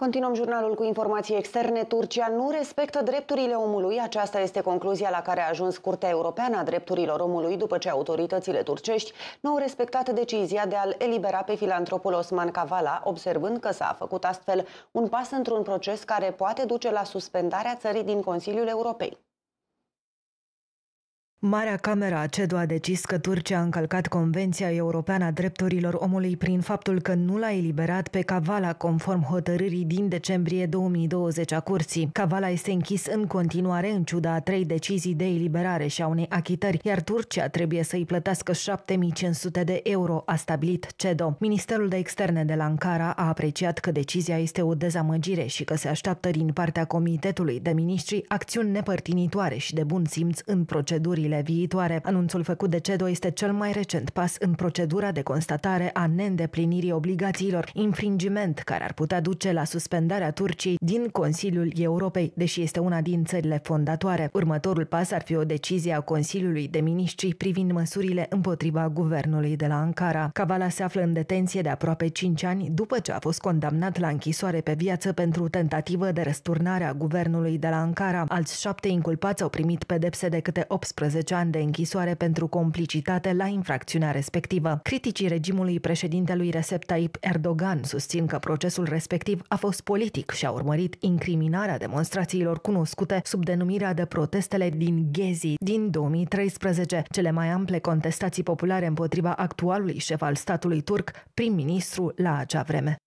Continuăm jurnalul cu informații externe. Turcia nu respectă drepturile omului. Aceasta este concluzia la care a ajuns Curtea Europeană a Drepturilor Omului după ce autoritățile turcești nu au respectat decizia de a-l elibera pe filantropul Osman Kavala, observând că s-a făcut astfel un pas într-un proces care poate duce la suspendarea țării din Consiliul Europei. Marea Camera a CEDO a decis că Turcia a încălcat Convenția Europeană a Drepturilor Omului prin faptul că nu l-a eliberat pe Cavala conform hotărârii din decembrie 2020 a curții. Cavala este închis în continuare în ciuda a trei decizii de eliberare și a unei achitări, iar Turcia trebuie să-i plătească 7500 de euro, a stabilit CEDO. Ministerul de Externe de la Ankara a apreciat că decizia este o dezamăgire și că se așteaptă din partea Comitetului de Ministri acțiuni nepărtinitoare și de bun simț în procedurile zilele viitoare. Anunțul făcut de CEDO este cel mai recent pas în procedura de constatare a neîndeplinirii obligațiilor, infringiment care ar putea duce la suspendarea Turciei din Consiliul Europei, deși este una din țările fondatoare. Următorul pas ar fi o decizie a Consiliului de Miniștri privind măsurile împotriva guvernului de la Ankara. Cavala se află în detenție de aproape 5 ani după ce a fost condamnat la închisoare pe viață pentru tentativă de răsturnare a guvernului de la Ankara. Alți șapte inculpați au primit pedepse de câte 18 10 ani de închisoare pentru complicitate la infracțiunea respectivă. Criticii regimului președintelui Recep Tayyip Erdogan susțin că procesul respectiv a fost politic și a urmărit incriminarea demonstrațiilor cunoscute sub denumirea de protestele din Gezi din 2013, cele mai ample contestații populare împotriva actualului șef al statului turc, prim-ministru la acea vreme.